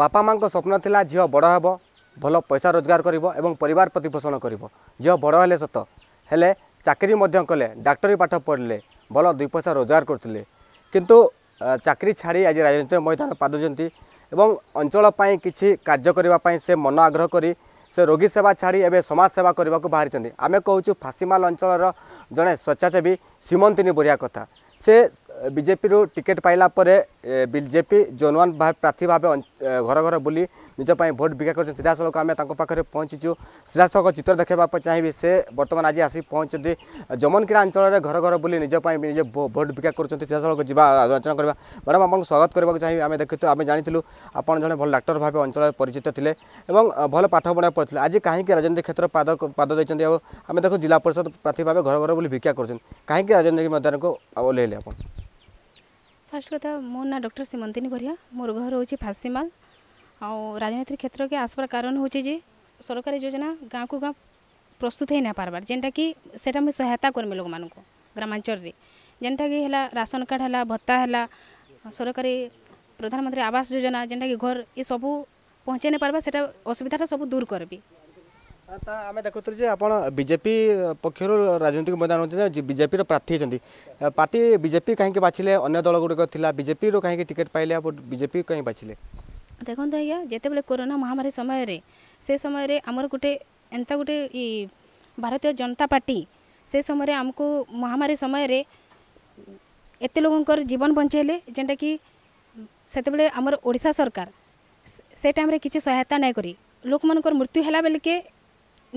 ବାପା ମାଆଙ୍କ ସ୍ୱପ୍ନ ଥିଲା ଝିଅ ବଡ଼ ହେବ ଭଲ ପଇସା ରୋଜଗାର କରିବ ଏବଂ ପରିବାର ପ୍ରତିପୋଷଣ କରିବ ଝିଅ ବଡ଼ ହେଲେ ସତ ହେଲେ ଚାକିରି ମଧ୍ୟ କଲେ ଡାକ୍ତରୀ ପାଠ ପଢ଼ିଲେ ଭଲ ଦୁଇ ପଇସା ରୋଜଗାର କରୁଥିଲେ କିନ୍ତୁ ଚାକିରି ଛାଡ଼ି ଆଜି ରାଜନୀତିକ ମଇଦାନ ପାଦୁଛନ୍ତି ଏବଂ ଅଞ୍ଚଳ ପାଇଁ କିଛି କାର୍ଯ୍ୟ କରିବା ପାଇଁ ସେ ମନ ଆଗ୍ରହ କରି ସେ ରୋଗୀ ସେବା ଛାଡ଼ି ଏବେ ସମାଜ ସେବା କରିବାକୁ ବାହାରିଛନ୍ତି ଆମେ କହୁଛୁ ଫାସିମାଲ ଅଞ୍ଚଳର ଜଣେ ସ୍ୱେଚ୍ଛାସେବୀ ସିମନ୍ତିନୀ ବରିଆ କଥା ସେ ବିଜେପିରୁ ଟିକେଟ୍ ପାଇଲା ପରେ ବିଜେପି ଜନୱାନ ଭାବେ ପ୍ରାର୍ଥୀ ଭାବେ ଘର ଘର ବୁଲି ନିଜ ପାଇଁ ଭୋଟ୍ ବିକା କରୁଛନ୍ତି ସିଧାସଳଖ ଆମେ ତାଙ୍କ ପାଖରେ ପହଞ୍ଚିଛୁ ସିଧାସଳଖ ଚିତ୍ର ଦେଖାଇବା ପାଇଁ ଚାହିଁବି ସେ ବର୍ତ୍ତମାନ ଆଜି ଆସି ପହଞ୍ଚିଛନ୍ତି ଯମନକିରା ଅଞ୍ଚଳରେ ଘର ଘର ବୁଲି ନିଜ ପାଇଁ ନିଜ ଭୋଟ୍ ବିକା କରୁଛନ୍ତି ସିଧାସଳଖ ଯିବା ଆଲୋଚନା କରିବା ମ୍ୟାଡ଼ାମ୍ ଆପଣଙ୍କୁ ସ୍ୱାଗତ କରିବାକୁ ଚାହିଁବି ଆମେ ଦେଖିଛୁ ଆମେ ଜାଣିଥିଲୁ ଆପଣ ଜଣେ ଭଲ ଡାକ୍ତର ଭାବେ ଅଞ୍ଚଳରେ ପରିଚିତ ଥିଲେ ଏବଂ ଭଲ ପାଠ ପଢ଼ିବାକୁ ପଡ଼ିଥିଲେ ଆଜି କାହିଁକି ରାଜନୀତି କ୍ଷେତ୍ର ପାଦ ପାଦ ଦେଇଛନ୍ତି ଆଉ ଆମେ ଦେଖୁ ଜିଲ୍ଲା ପରିଷଦ ପ୍ରାର୍ଥୀ ଭାବେ ଘର ଘର ବୁଲି ଭିକ୍ଷା କରୁଛନ୍ତି କାହିଁକି ରାଜନୀତି ମଧ୍ୟକୁ ଓହ୍ଲେଇଲେ ଆପଣ ফার্স্ট কথা মো না ডক্টর সীমন্তিনী বরিয়া মোর ঘর হচ্ছে ফাঁসিমাল আও রাজনীতির ক্ষেত্রকে আসবার কারণ হচ্ছে যে সরকারি যোজনা গাঁকু গাঁ প্রস্তুত হয়ে না পারবার যেটা কি সেটা মুই সহায়তা করমি লোক মানুষ গ্রামাঞ্চলের যেটা কি হল রাশন কার্ড হল ভত্তা হল সরকারি প্রধানমন্ত্রী আবাস যোজনা যেটা কি ঘর এসবু পৌঁছাই না পারবা সেটা অসুবিধাটা সব দূর করবি आम देखु बीजेपी पक्षर राजनीतिक मैदान बीजेपी प्रार्थी अच्छा पार्टी बीजेपी कहीं बाछिले अन्य दल गुड़िक बीजेपी कहीं टिकेट पाइले बीजेपी कहीं बाछिले देखो आज्ञा जितेबाला कोरोना महामारी समय से समय आमर गोटे एंता गोटे भारतीय जनता पार्टी से समय आमको महामारी समय एत लोक जीवन बंचेले जेनटा कि से आमर ओडा सरकार से टाइम कि सहायता नहीं कर लोक मर मृत्यु है बेलके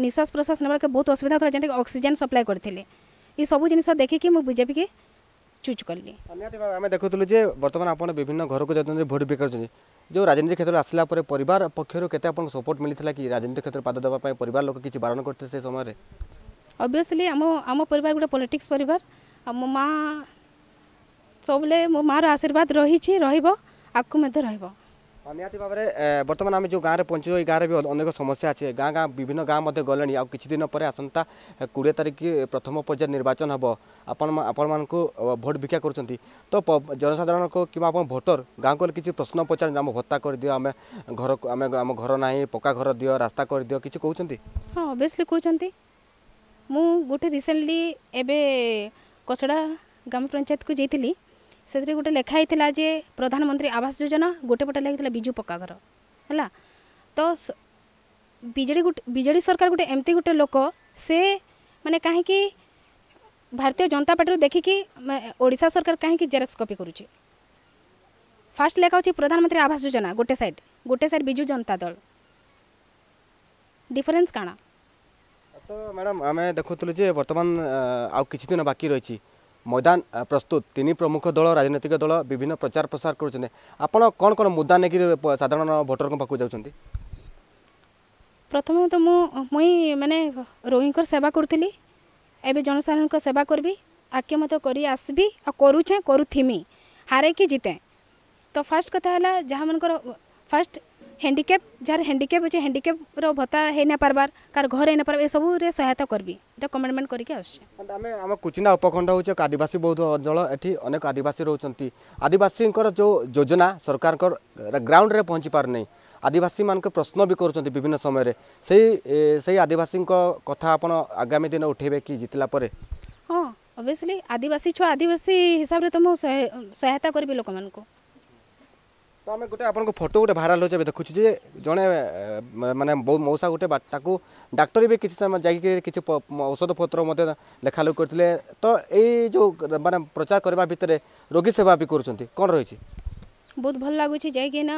নিশ্বাস প্রশ্বাস নেওয়ার বহুত অসুবিধা হচ্ছিল যেটা অক্সিজেন সপ্লাই করে এই সবু জিনিস দেখি মু বিজেপি চুজ কলি আমি দেখুলু যে বর্তমানে আপনার বিভিন্ন ঘরক যাচ্ছেন ভোট বি করছেন যে রাজনীতি ক্ষেত্রে আসলা পরে পরিবার পক্ষর কেতে আপনার সপোর্ট মিলিলা কি রাজনীতি ক্ষেত্রে পাদ দেওয়া পরিবার লোক কিছু বারণ করতে সে সময় অবভিয়সলি আম আম পরিবার গোটে পলিটিক্স পরিবার মো মা ସବୁବେଳେ ମୋ ମାଆର ଆଶୀର୍ବାଦ ରହିଛି ରହିବ ଆଗକୁ ମଧ୍ୟ ରହିବ ନିହାତି ଭାବରେ ବର୍ତ୍ତମାନ ଆମେ ଯେଉଁ ଗାଁରେ ପହଞ୍ଚୁ ଏଇ ଗାଁରେ ବି ଅନେକ ସମସ୍ୟା ଅଛି ଗାଁ ଗାଁ ବିଭିନ୍ନ ଗାଁ ମଧ୍ୟ ଗଲେଣି ଆଉ କିଛି ଦିନ ପରେ ଆସନ୍ତା କୋଡ଼ିଏ ତାରିଖ ପ୍ରଥମ ପର୍ଯ୍ୟାୟ ନିର୍ବାଚନ ହେବ ଆପଣ ଆପଣମାନଙ୍କୁ ଭୋଟ୍ ଭିକ୍ଷା କରୁଛନ୍ତି ତ ଜନସାଧାରଣଙ୍କ କିମ୍ବା ଆପଣ ଭୋଟର ଗାଁକୁ ଗଲେ କିଛି ପ୍ରଶ୍ନ ପଚାରନ୍ତି ଆମ ଭତ୍ତା କରିଦିଅ ଆମେ ଘର ଆମେ ଆମ ଘର ନାହିଁ ପକ୍କା ଘର ଦିଅ ରାସ୍ତା କରିଦିଅ କିଛି କହୁଛନ୍ତି ହଁ ଅଭିୟସ୍ଲି କହୁଛନ୍ତି ମୁଁ ଗୋଟେ ରିସେଣ୍ଟଲି ଏବେ କଚଡ଼ା ଗ୍ରାମ ପଞ୍ଚାୟତକୁ ଯାଇଥିଲି ସେଥିରେ ଗୋଟେ ଲେଖା ହେଇଥିଲା ଯେ ପ୍ରଧାନମନ୍ତ୍ରୀ ଆବାସ ଯୋଜନା ଗୋଟେ ପଟେ ଲାଗିଥିଲା ବିଜୁ ପକ୍କା ଘର ହେଲା ତ ବିଜେଡ଼ି ଗୋଟେ ବିଜେଡ଼ି ସରକାର ଗୋଟେ ଏମିତି ଗୋଟେ ଲୋକ ସେ ମାନେ କାହିଁକି ଭାରତୀୟ ଜନତା ପାର୍ଟିରୁ ଦେଖିକି ଓଡ଼ିଶା ସରକାର କାହିଁକି ଜେରକ୍ସ କପି କରୁଛି ଫାର୍ଷ୍ଟ ଲେଖା ହେଉଛି ପ୍ରଧାନମନ୍ତ୍ରୀ ଆବାସ ଯୋଜନା ଗୋଟେ ସାଇଡ୍ ଗୋଟେ ସାଇଡ୍ ବିଜୁ ଜନତା ଦଳ ଡିଫରେନ୍ସ କାଣା ତ ମ୍ୟାଡ଼ାମ୍ ଆମେ ଦେଖୁଥିଲୁ ଯେ ବର୍ତ୍ତମାନ ଆଉ କିଛି ଦିନ ବାକି ରହିଛି ময়দান প্রস্তুত তিন প্রমুখ দল রাজনৈতিক দল বিভিন্ন প্রচার প্রসার করছেন আপনার কোণ কোণ মুদা নেই সাধারণ ভোটর পাখু যাচ্ছেন প্রথমে তো মু মুই মানে রোগীঙ্কর সেবা করুলি এবে জনসাধারণ সেবা করবি আগে মতো করে আসবি আুছে করুমি হারাইকি জিতে তো ফার্স্ট কথা হল যা ফার্স্ট हेंडिकेप जार हेंडिकेप अच्छे हेंडिकेप रत्ता है ना पार्बार कार घर है ना पार्बार सब सहायता करी एट कमेटमेंट करके आम कुचिना उखंड हूँ एक आदिवासी बौद्ध अंचल एटी अनेक आदिवासी रोचा आदिवासी जो योजना सरकार ग्राउंड में पहुँची पार नहीं आदिवासी मान प्रश्न भी कर समय से आदिवासी कथा आप आगामी दिन उठे कि जीतला हाँ अभीयसली आदिवासी छुआ आदिवासी हिसाब से तो मुझे सहायता करी लोक मूँ ତ ଆମେ ଗୋଟେ ଆପଣଙ୍କ ଫଟୋ ଗୋଟେ ଭାଇରାଲ୍ ହେଉଛି ଏବେ ଦେଖୁଛୁ ଯେ ଜଣେ ମାନେ ମଉସା ଗୋଟେ ତାକୁ ଡାକ୍ତର ବି କିଛି ସମୟ ଯାଇକି କିଛି ଔଷଧ ପତ୍ର ମଧ୍ୟ ଲେଖାଲେଖି କରିଥିଲେ ତ ଏଇ ଯେଉଁ ମାନେ ପ୍ରଚାର କରିବା ଭିତରେ ରୋଗୀ ସେବା ବି କରୁଛନ୍ତି କ'ଣ ରହିଛି ବହୁତ ଭଲ ଲାଗୁଛି ଯାଇକି ନା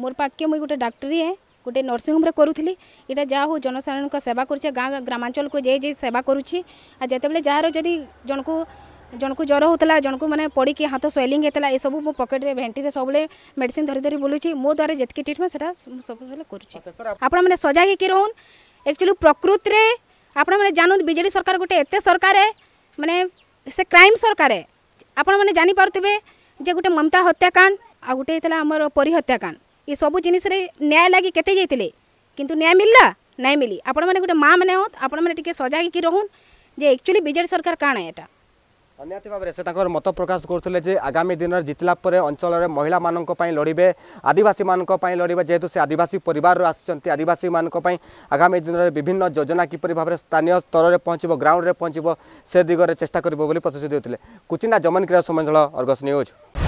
ମୋର ପାଖେ ମୁଇଁ ଗୋଟେ ଡାକ୍ତରୀ ହେ ଗୋଟେ ନର୍ସିଂ ହୋମ୍ରେ କରୁଥିଲି ଏଇଟା ଯାହା ହଉ ଜନସାଧାରଣଙ୍କ ସେବା କରୁଛି ଗାଁ ଗ୍ରାମାଞ୍ଚଳକୁ ଯାଇ ଯାଇ ସେବା କରୁଛି ଆଉ ଯେତେବେଳେ ଯାହାର ଯଦି ଜଣକୁ जन को ज्वर होता है जन को मैंने पड़ कि हाथ स्वेलींग होता है यू मो पकेट में भेटी से सब मेडिसीन धरीधरी बुलू मो द्वारा जितकी ट्रिटमेंट से आपने सजाग कि रोन एक्चुअली प्रकृति में आपने जानते बजे सरकार गोटे एत सरकार मैंने से क्राइम सरकार आपने जानपारे जे गोटे ममता हत्याकांड आ गए आमर परी हत्याकांड ये सब जिन न्याय लगे के कितु न्याय मिलला नहीं मिली आपने गोटे माँ मैंने आपने सजाग कि रोन जे एक्चुअली बजे सरकार कण यहाँ ନିହାତି ଭାବରେ ସେ ତାଙ୍କର ମତ ପ୍ରକାଶ କରୁଥିଲେ ଯେ ଆଗାମୀ ଦିନରେ ଜିତିଲା ପରେ ଅଞ୍ଚଳରେ ମହିଳାମାନଙ୍କ ପାଇଁ ଲଢ଼ିବେ ଆଦିବାସୀମାନଙ୍କ ପାଇଁ ଲଢ଼ିବେ ଯେହେତୁ ସେ ଆଦିବାସୀ ପରିବାରରୁ ଆସିଛନ୍ତି ଆଦିବାସୀମାନଙ୍କ ପାଇଁ ଆଗାମୀ ଦିନରେ ବିଭିନ୍ନ ଯୋଜନା କିପରି ଭାବରେ ସ୍ଥାନୀୟ ସ୍ତରରେ ପହଞ୍ଚିବ ଗ୍ରାଉଣ୍ଡରେ ପହଞ୍ଚିବ ସେ ଦିଗରେ ଚେଷ୍ଟା କରିବ ବୋଲି ପ୍ରତିଶ୍ରୁତି ଦେଉଥିଲେ କୁଚିନା ଜମନ କ୍ରୀଡ଼ା ସମୟ ଅର୍ଗସ ନ୍ୟୁଜ୍